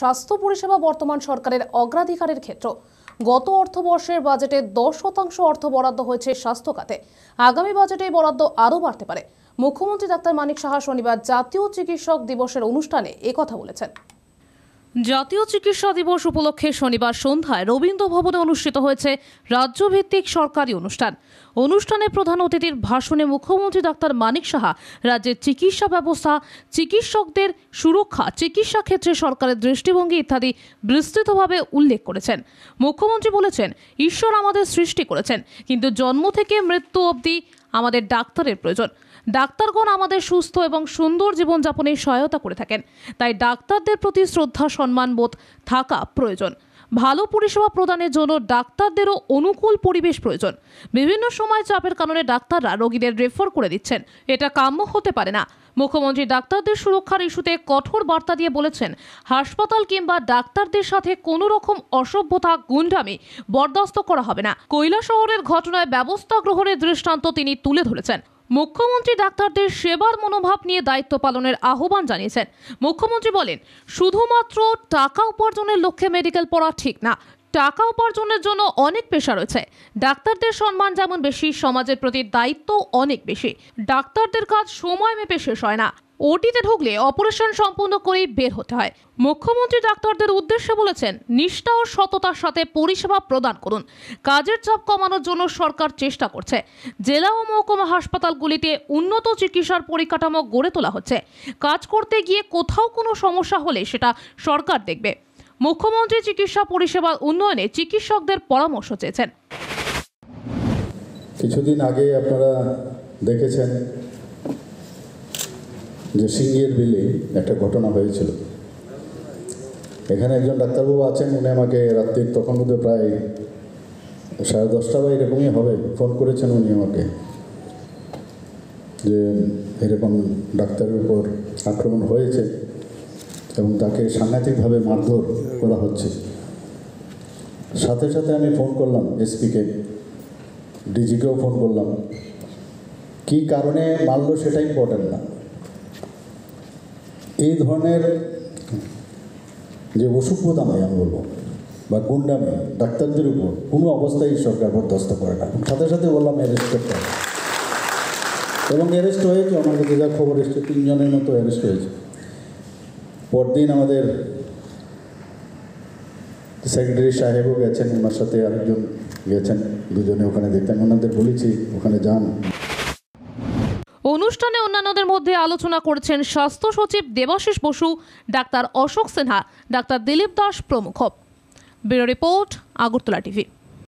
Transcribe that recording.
স্বাস্থ্য পরিষেবা বর্তমান সরকারের অগ্রাধিকারের ক্ষেত্র গত অর্থবর্ষের বাজেটে দশ শতাংশ অর্থ বরাদ্দ হয়েছে স্বাস্থ্য খাতে আগামী বাজেটে বরাদ্দ আরও বাড়তে পারে মুখ্যমন্ত্রী ডাক্তার মানিক সাহা শনিবার জাতীয় চিকিৎসক দিবসের অনুষ্ঠানে কথা বলেছেন জাতীয় চিকিৎসা দিবস উপলক্ষে শনিবার সন্ধ্যায় রবীন্দ্র ভবনে অনুষ্ঠিত হয়েছে রাজ্যভিত্তিক সরকারি অনুষ্ঠান অনুষ্ঠানে প্রধান অতিথির ভাষণে মুখ্যমন্ত্রী ডাক্তার মানিক সাহা রাজ্যের চিকিৎসা ব্যবস্থা চিকিৎসকদের সুরক্ষা চিকিৎসা ক্ষেত্রে সরকারের দৃষ্টিভঙ্গি ইত্যাদি বিস্তৃতভাবে উল্লেখ করেছেন মুখ্যমন্ত্রী বলেছেন ঈশ্বর আমাদের সৃষ্টি করেছেন কিন্তু জন্ম থেকে মৃত্যু অবধি আমাদের ডাক্তারের প্রয়োজন ডাক্তারগণ আমাদের সুস্থ এবং সুন্দর জীবনযাপনে সহায়তা করে থাকেন তাই ডাক্তারদের প্রতি শ্রদ্ধা সম্মান বোধ থাকা প্রয়োজন ভালো পরিষেবা প্রদানের জন্য ডাক্তারদেরও অনুকূল পরিবেশ প্রয়োজন বিভিন্ন সময় চাপের কারণে ডাক্তাররা রোগীদের রেফার করে দিচ্ছেন এটা কাম্য হতে পারে না মুখ্যমন্ত্রী ডাক্তারদের সুরক্ষার ইস্যুতে কঠোর বার্তা দিয়ে বলেছেন হাসপাতাল কিংবা ডাক্তারদের সাথে কোনো রকম অসভ্যতা গুন্ডামি বরদাস্ত করা হবে না কৈলা শহরের ঘটনায় ব্যবস্থা গ্রহণের দৃষ্টান্ত তিনি তুলে ধরেছেন মুখ্যমন্ত্রী ডাক্তারদের সেবার মনোভাব নিয়ে দায়িত্ব পালনের আহ্বান জানিয়েছেন মুখ্যমন্ত্রী বলেন শুধুমাত্র টাকা উপার্জনের লক্ষ্যে মেডিকেল পড়া ঠিক না টাকা উপার্জনের জন্য অনেক পেশা রয়েছে ডাক্তারদের সম্মান যেমন বেশি সমাজের প্রতি দায়িত্ব অনেক বেশি ডাক্তারদের কাজ সময় মেপে শেষ হয় না ওটিতে ঢুকলে অপারেশন সম্পূর্ণ করেই বের হতে হয় মুখ্যমন্ত্রী ডাক্তারদের উদ্দেশ্যে বলেছেন নিষ্ঠা ও সততার সাথে পরিষেবা প্রদান করুন কাজের চাপ কমানোর জন্য সরকার চেষ্টা করছে জেলা ও মহকুমা হাসপাতালগুলিতে উন্নত চিকিৎসার পরিকাঠামো গড়ে তোলা হচ্ছে কাজ করতে গিয়ে কোথাও কোনো সমস্যা হলে সেটা সরকার দেখবে মুখ্যমন্ত্রী চিকিৎসা পরিষেবার উন্নয়নে চিকিৎসকদের পরামর্শ চেয়েছেন কিছুদিন আগে আপনারা দেখেছেন যে সিঙ্গের বিলে একটা ঘটনা হয়েছিল এখানে একজন ডাক্তারবাবু আছেন উনি আমাকে রাত্রি তখন মধ্যে প্রায় সাড়ে দশটা বা এরকমই হবে ফোন করেছেন উনি আমাকে যে এরকম ডাক্তারের উপর আক্রমণ হয়েছে এবং তাকে সাংঘাতিকভাবে মারধর করা হচ্ছে সাথে সাথে আমি ফোন করলাম এসপিকে ডিজিকেও ফোন করলাম কি কারণে মারল সেটা ইম্পর্টেন্ট না এই ধরনের যে হয় আমি বলবো বা গুন্ডামে ডাক্তারদের উপর কোনো অবস্থায় সরকার বরদাস্ত করে না সাথে সাথে বললাম অ্যারেস্ট করতে হবে এবং অ্যারেস্ট হয়েছে আমাদের যে যা খবর এসছে তিনজনের মতো অ্যারেস্ট হয়েছে পরদিন আমাদের সেক্রেটারি সাহেবও গেছেন ওনার সাথে আরেকজন গেছেন দুজনে ওখানে দেখতেন ওনাদের বলেছি ওখানে যান অনুষ্ঠানে অন্যান্যদের মধ্যে আলোচনা করেছেন স্বাস্থ্য সচিব দেবাশিস বসু ডাক্তার অশোক সিনহা ডাক্তার দিলীপ দাস প্রমুখ ব্যুরো রিপোর্ট আগরতলা টিভি